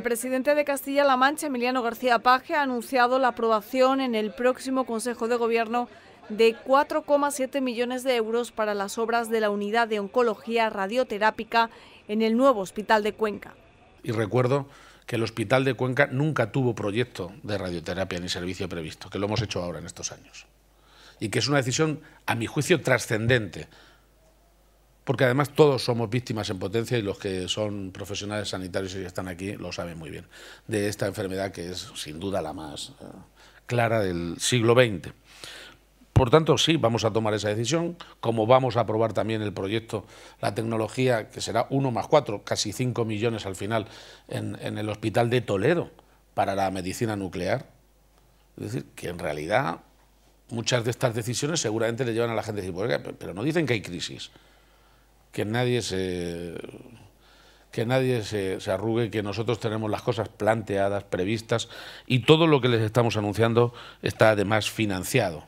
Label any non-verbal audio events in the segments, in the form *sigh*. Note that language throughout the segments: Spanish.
El presidente de Castilla-La Mancha, Emiliano García Paje, ha anunciado la aprobación en el próximo Consejo de Gobierno de 4,7 millones de euros para las obras de la unidad de oncología radioterápica en el nuevo Hospital de Cuenca. Y recuerdo que el Hospital de Cuenca nunca tuvo proyecto de radioterapia ni servicio previsto, que lo hemos hecho ahora en estos años. Y que es una decisión, a mi juicio, trascendente porque además todos somos víctimas en potencia y los que son profesionales sanitarios y están aquí lo saben muy bien, de esta enfermedad que es sin duda la más eh, clara del siglo XX. Por tanto, sí, vamos a tomar esa decisión, como vamos a aprobar también el proyecto, la tecnología, que será uno más cuatro, casi 5 millones al final, en, en el Hospital de Toledo para la medicina nuclear. Es decir, que en realidad muchas de estas decisiones seguramente le llevan a la gente a decir, pero no dicen que hay crisis que nadie se que nadie se, arrugue, que nosotros tenemos las cosas planteadas, previstas, y todo lo que les estamos anunciando está además financiado.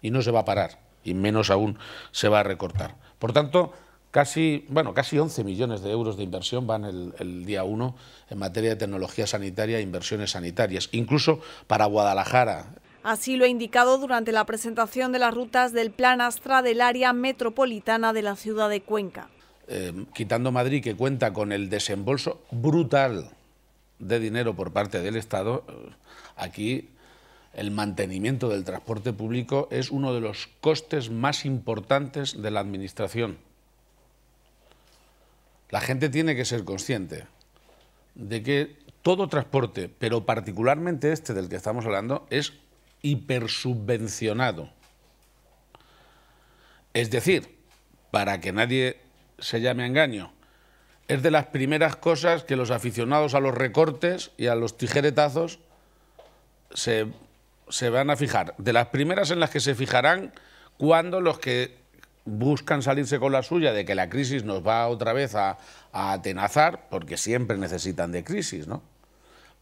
Y no se va a parar, y menos aún se va a recortar. Por tanto, casi, bueno, casi 11 millones de euros de inversión van el, el día 1 en materia de tecnología sanitaria e inversiones sanitarias, incluso para Guadalajara. Así lo ha indicado durante la presentación de las rutas del Plan Astra del área metropolitana de la ciudad de Cuenca. Em, quitando Madrid, que cuenta con el desembolso brutal de dinero por parte del Estado, eh, aquí el mantenimiento del transporte público es uno de los costes más importantes de la Administración. La gente tiene que ser consciente de que todo transporte, pero particularmente este del que estamos hablando, es hipersubvencionado. Es decir, para que nadie se llame a engaño, es de las primeras cosas que los aficionados a los recortes y a los tijeretazos se, van a fijar. De las primeras en las que se fijarán cuando los que buscan salirse con la suya de que la crisis nos va otra vez a, a, atenazar, porque siempre necesitan de crisis, ¿no?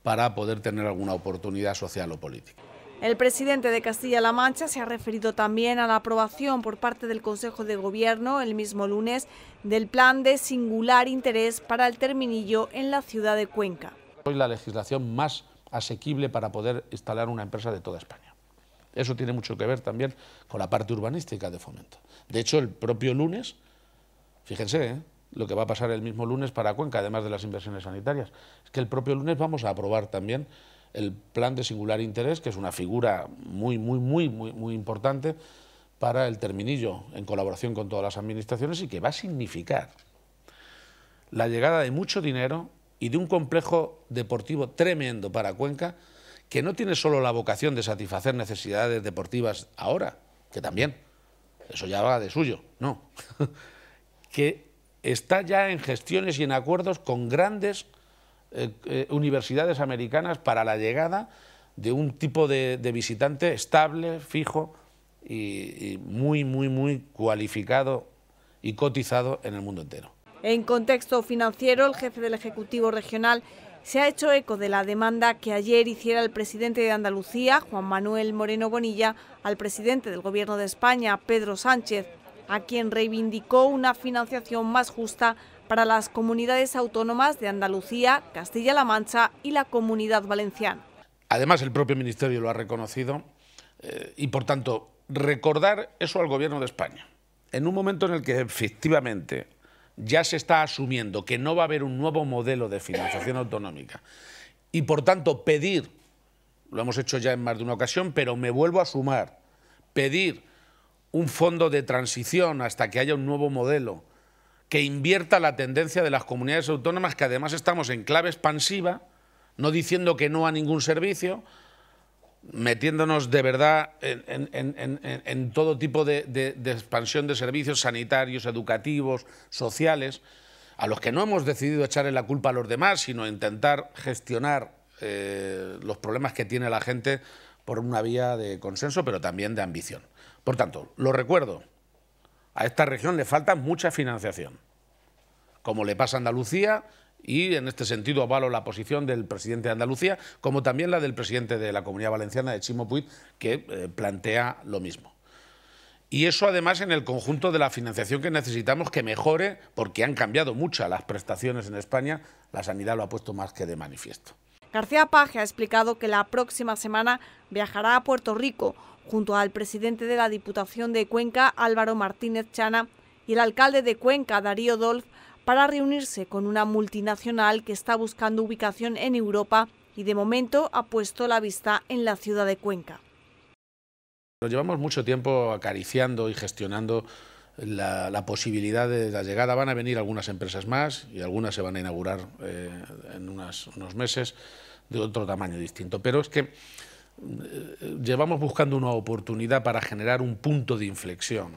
Para poder tener alguna oportunidad social o política. El presidente de Castilla-La Mancha se ha referido también a la aprobación por parte del Consejo de Gobierno el mismo lunes del plan de singular interés para el terminillo en la ciudad de Cuenca. Hoy la legislación más asequible para poder instalar una empresa de toda España. Eso tiene mucho que ver también con la parte urbanística de fomento. De hecho, el propio lunes, fíjense, ¿eh? lo que va a pasar el mismo lunes para Cuenca, además de las inversiones sanitarias, es que el propio lunes vamos a aprobar también el plan de singular interés, que es una figura muy, muy, muy, muy, muy importante para el terminillo, en colaboración con todas las administraciones, y que va a significar la llegada de mucho dinero y de un complejo deportivo tremendo para Cuenca, que no tiene solo la vocación de satisfacer necesidades deportivas ahora, que también, eso ya va de suyo, no, *laughs* que está ya en gestiones y en acuerdos con grandes eh, eh, universidades americanas para la llegada de un tipo de, visitante estable, fijo y, y muy, muy, muy cualificado y cotizado en el mundo entero. En contexto financiero, el jefe del Ejecutivo Regional se ha hecho eco de la demanda que ayer hiciera el presidente de Andalucía, Juan Manuel Moreno Bonilla, al presidente del Gobierno de España, Pedro Sánchez, a quien reivindicó una financiación más justa para las comunidades autónomas de Andalucía, Castilla-La Mancha y la Comunidad Valenciana. Además, el propio Ministerio lo ha reconocido eh, y, por tanto, recordar eso al Gobierno de España. En un momento en el que efectivamente ya se está asumiendo que no va a haber un nuevo modelo de financiación autonómica y, por tanto, pedir, lo hemos hecho ya en más de una ocasión, pero me vuelvo a sumar, pedir un fondo de transición hasta que haya un nuevo modelo que invierta la tendencia de las comunidades autónomas, que además estamos en clave expansiva, no diciendo que no a ningún servicio, metiéndonos de verdad en, todo tipo de, expansión de servicios sanitarios, educativos, sociales, a los que no hemos decidido echarle la culpa a los demás, sino intentar gestionar eh, los problemas que tiene la gente por una vía de consenso, pero también de ambición. Por tanto, lo recuerdo, a esta región le falta mucha financiación, como le pasa a Andalucía, y en este sentido avalo la posición del presidente de Andalucía, como también la del presidente de la Comunidad Valenciana, de Chimo Puig, que eh, plantea lo mismo. Y eso además en el conjunto de la financiación que necesitamos que mejore, porque han cambiado muchas las prestaciones en España, la sanidad lo ha puesto más que de manifiesto. García Page ha explicado que la próxima semana viajará a Puerto Rico junto al presidente de la Diputación de Cuenca, Álvaro Martínez Chana, y el alcalde de Cuenca, Darío Dolf, para reunirse con una multinacional que está buscando ubicación en Europa y de momento ha puesto la vista en la ciudad de Cuenca. Nos llevamos mucho tiempo acariciando y gestionando la, posibilidad de la llegada. Van a venir algunas empresas más y algunas se van a inaugurar eh, en unos meses de otro tamaño distinto. Pero es que eh, llevamos buscando una oportunidad para generar un punto de inflexión.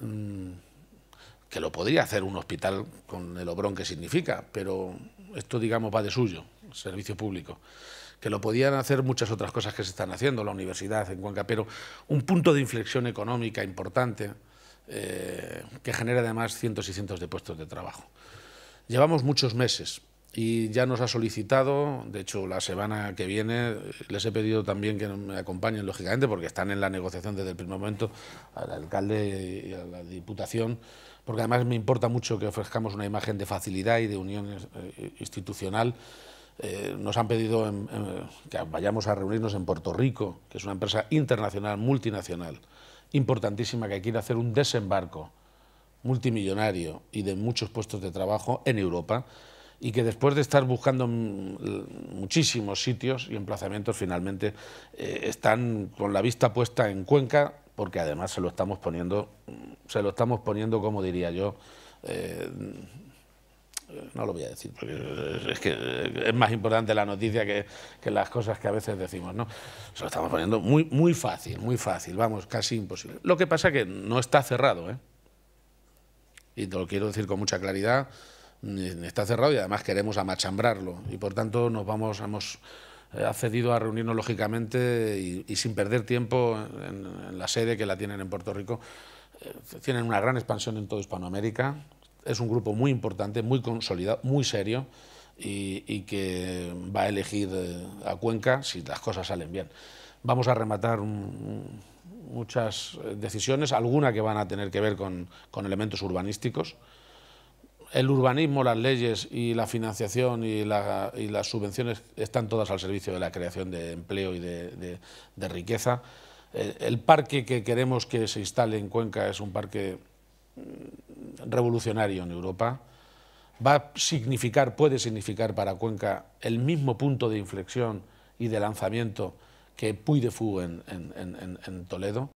Mm, que lo podría hacer un hospital con el obrón que significa, pero esto, digamos, va de suyo, servicio público que lo podían hacer muchas otras cosas que se están haciendo, la universidad en Cuenca, pero un punto de inflexión económica importante eh, que genera además cientos y cientos de puestos de trabajo. Llevamos muchos meses y ya nos ha solicitado, de hecho la semana que viene les he pedido también que me acompañen, lógicamente, porque están en la negociación desde el primer momento al alcalde y a la Diputación, porque además me importa mucho que ofrezcamos una imagen de facilidad y de unión eh, institucional eh, nos han pedido que vayamos a reunirnos en Puerto Rico, que es una empresa internacional, multinacional, importantísima, que quiere hacer un desembarco multimillonario y de muchos puestos de trabajo en Europa y que después de estar buscando mm, muchísimos sitios y emplazamientos, finalmente eh, están con la vista puesta en Cuenca, porque además se lo estamos poniendo, mm, se lo estamos poniendo, como diría yo, eh, no lo voy a decir, porque es que es más importante la noticia que, las cosas que a veces decimos, ¿no? Se lo estamos poniendo muy, muy fácil, muy fácil, vamos, casi imposible. Lo que pasa es que no está cerrado, ¿eh? Y te lo quiero decir con mucha claridad, está cerrado y además queremos amachambrarlo. Y por tanto nos vamos, hemos eh, accedido a reunirnos lógicamente y, sin perder tiempo en, en la sede que la tienen en Puerto Rico. Eh, tienen una gran expansión en toda Hispanoamérica, es un grupo muy importante, muy consolidado, muy serio y, que va a elegir eh, a Cuenca si las cosas salen bien. Vamos a rematar muchas eh, decisiones, algunas que van a tener que ver con, elementos urbanísticos. El urbanismo, las leyes y la financiación y, las subvenciones están todas al servicio de la creación de empleo y de, riqueza. El, eh, el parque que queremos que se instale en Cuenca es un parque revolucionario en Europa, va a significar, puede significar para Cuenca el mismo punto de inflexión y de lanzamiento que Puy de Fou en Toledo.